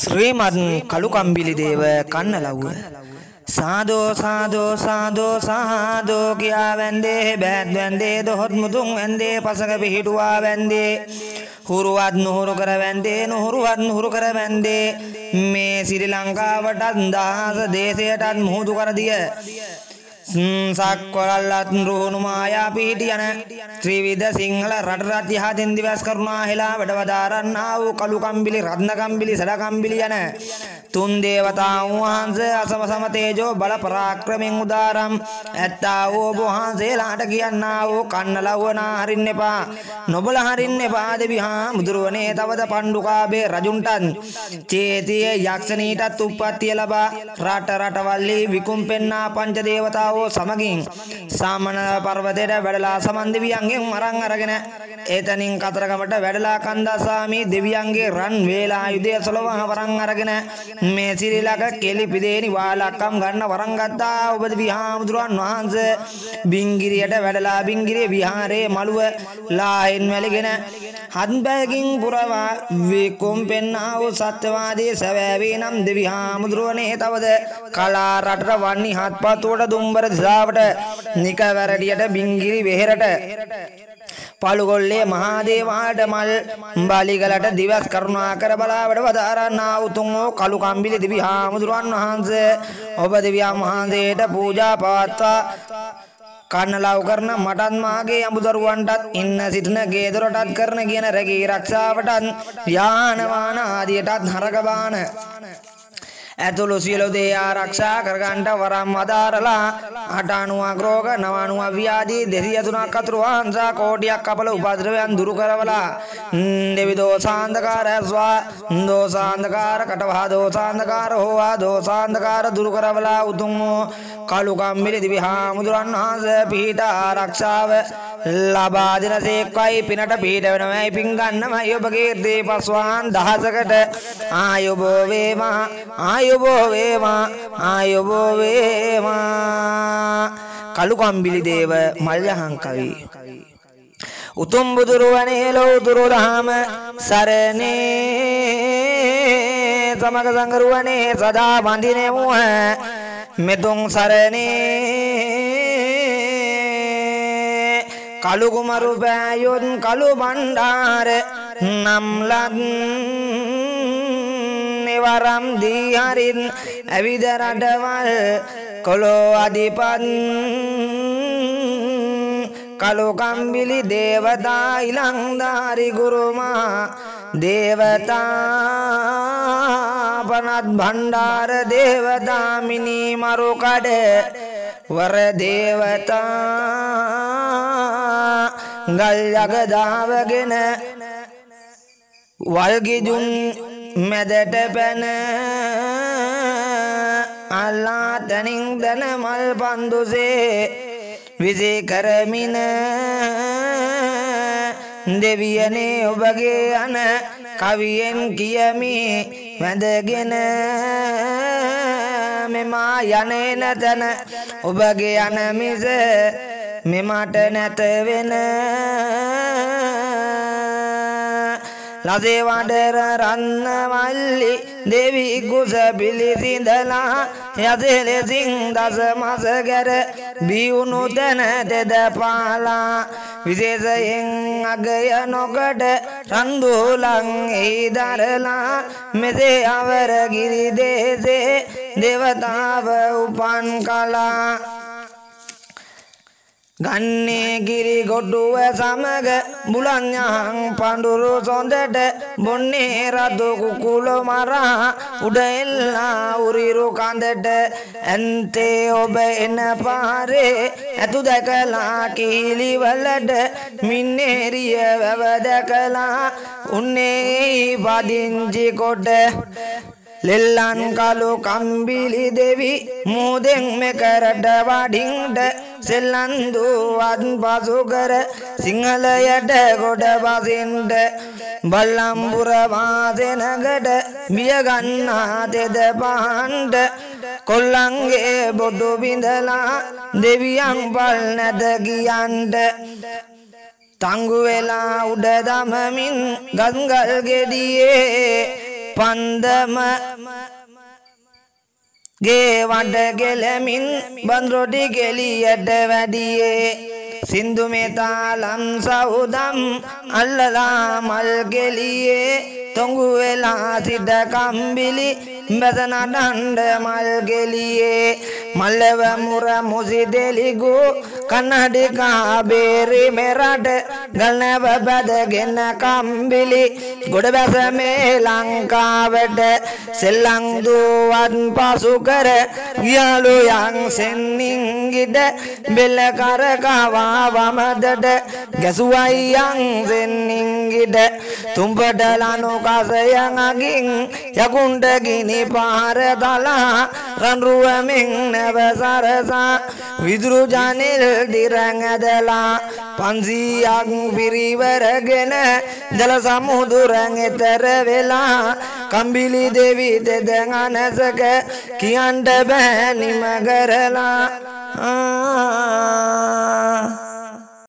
ශ්‍රීමත් කළුකම්බිලි දේව කන්නලව්ව සාදෝ සාදෝ සාදෝ සාදෝ කියා වැන්දේ බෑත් වැන්දේ දොහොත් මුදුන් වැන්දේ පසඟ පිහිටුවා වැන්දේ හුරුවත් නුහුරු කර වැන්දේ නුහුරුවත් නුහුරු කර වැන්දේ මේ සිරි ලංකාවටත් දහස දේශයටත් මුහුදු කර දිය සක්කොරල්ලත් රුහුණු මායා පිහිටියන ත්‍රීවිධ සිංහල රටරත් යහා දෙන්දිවැස් කරුණා හෙලා වැඩවදාරන්නා වූ කළුකම්බිලි රත්නකම්බිලි සඩකම්බිලි යන තුන් දේවතාවුන් වහන්සේ අසම සම තේජෝ බල පරාක්‍රමෙන් උදාරම් ඇත්තා වූ ඔබ වහන්සේලාට කියන්නා වූ කන්න ලව්වනා හරින්න එපා නොබල හරින්න එපා දෙවිහා මුදුරුවනේ තවද පණ්ඩුකාබේ රජුන්ටත් චේතිය යක්ෂණීටත් උප්පත්තිය ලබා රට රටවල්ලි විකුම් පෙන්නා පංච දේවතාව හෝ සමගින් සාමන පර්වතයට වැඩලා සමන් දෙවියන්ගෙන් මරන් අරගෙන ඒතනින් කතරගමට වැඩලා කන්දසාමී දෙවියන්ගේ රන් වේලා යුදය සොලවහ වරන් අරගෙන මේ සිරිලක කෙලි පිදේනි වාලක්කම් ගන්න වරන් ගත්තා ඔබද විහාමුදුරන් වහන්සේ බිංගිරියට වැඩලා බිංගිරිය විහාරයේ මළුව ලාහෙන් වැලගෙන හත්බෑගින් පුරවා විකුම් පෙන්නා වූ සත්‍යවාදී සැවෑවේ නම් දෙවිහාමුදුරුවනේ තවද කලා රටට වන්නේ හත්පත්තුවට දුම්බර නුවර දිසාවට නිකවැරඩියට බිංගිරි වෙහෙරට පළුගොල්ලේ මහාදේවාට මල් බාලිගලට දිවස් කරුණා කර බලාවට වදාරන්නා උතුම් වූ කළු කම්බිලි දිවි හාමුදුරුවන් වහන්සේ ඔබ දෙවියන් වහන්සේට පූජා පවත්වා කන්න ලව් කරන මටත් මාගේ අඹදරුවන්ටත් ඉන්න සිටින ගේදොරටත් කරන කියන රැකී රක්ෂාවටත් යානවාන ආදියටත් හරග බාන ඇතුළු සියලු දේ ආරක්ෂා කරගන්ට වරම් අදාරලා අට අනුවක් රෝග නව අනුවක් ව්‍යාධී දෙසිය තුනක් අතුරු වහන්සා කෝටියක් කපල උපද්‍රවයන් දුරු කරවලා දෙවි දෝසාන්ධකාර ඇස්වා දෝසාන්ධකාර කටවහා දෝසාන්ධකාර හෝවා දෝසාන්ධකාර දුරු කරවලා උතුම් කළු කම්බිලි දිවි හාමුදුරන් වහන්සේ පිහිට ආරක්ෂාව ලබා දෙන සේක්වයි පිනට පිහිට වෙනමයි පින් ගන්නමයි ඔබ කීර්ති පස්වාන් දහසකට ආයුබෝ වේවා ආය ආයුබෝ වේවා ආයුබෝ වේවා කළු කම්බිලි දේව මල්යහං කවි උතුම් බුදුරුවනේ ලෞතුරු දහම සරණේ සමග සංගරුවනේ සදා බඳිනෙමු මෙතුන් සරණේ කළු කුමරු බෑයොත් කළු බණ්ඩාර නම් ලත් වරම් දී හරින් ඇවිද රටවල් කොළෝ අධිපත් කලුකම්බිලි දේවතා ඉලංදාරි ගුරුමා දේවතා පනත් භණ්ඩාර දේවදාමිනී මරුකඩ වර දේවතා ගල් යගදාවගෙන වල්ගිජුන් මැදට පැන අල්ලා තැනින් දැන මල් පන්දුසේ විසේ කරමින දෙවියනේ ඔබගේ අන කවියෙන් කියමි වැඳගෙන මෙමා යනේ නැතන ඔබගේ අන මිස මෙමට නැත වෙන රසේවඩර රන්න මල්ලි දෙවි කුස පිළිසිඳලා යසෙලෙසින් දස මස ගැර බියුණු තැන දෙද පාලා විශේෂයෙන් අගය නොකට රන්දුලන් එහි දරලා මෙසේ අවර ගිරි දේසේ දෙවතාව උපන් කලා ගන්නේ ගිරි ගොඩුව සමග බුලන්යහං පඳුරු සොඳට බොන්නේ රතු කුකුළු මරා උඩ එල්ලා උරිරු කඳට ඇන්තේ ඔබ එන පාරේ ඇතු දැකලා කීලි වලට මින්නේරිය වැව දැකලා උන්නේ පදිංචි කොට ලෙල්ලන් කලු කම්බිලි දෙවි මූදෙන් මෙකරට වඩින්ට සෙල්ලන් දුවත් පසු කර සිංහලයට කොට පසින්ට බල්ලම්පුර වාසෙනකට බිය ගන්නා තෙද පහන්ට කොල්ලන්ගේ බොඩු බිඳලා දෙවියන් පල් නැද කියන්ට තංගු වෙලා උඩ දමමින් ගංගල් ගෙඩියේ පන්දම ගේ වඩ ගෙලමින් බන්රොඩි ගෙලියට වැඩියේ සින්දු මෙතාලම් සහුදම් අල්ලලා මල් ගෙලියේ තොඟු වෙලා සිට කම්බිලි බැස නඩණ්ඩ මල් ගෙලියේ ಮಲ್ಲವ ಮುರ ಮುಸಿದೆಲಿಗೂ ಕನ್ನಡಿಗ ಬೇರಿ ಮೆರಡ ಗಣವ ಬದಗಿನ ಕಂಬಿಲಿ ಗುಡಬೆಸ ಮೇಲಂಕಾವಟ ಸೆಲ್ಲಂದು වන් පසු කර ගියලු යන් සෙන්නින්ගිට බෙල්ල කරකවා වමදට ගැසුවයි යන් සෙන්නින්ගිට තුම්පට ලනු කසයනගින් යකුන්ට ගිනි පාර දලා රන්රුවමින් නැවසරසා විදුරුජනිල් දිරඟදලා පන්සීයක් පිරිවරගෙන ජල සමුදුරන් එතර වෙලා කම්බිලි දෙවි දෙද අනසක කියන්ට බෑ නිම කරලා ආ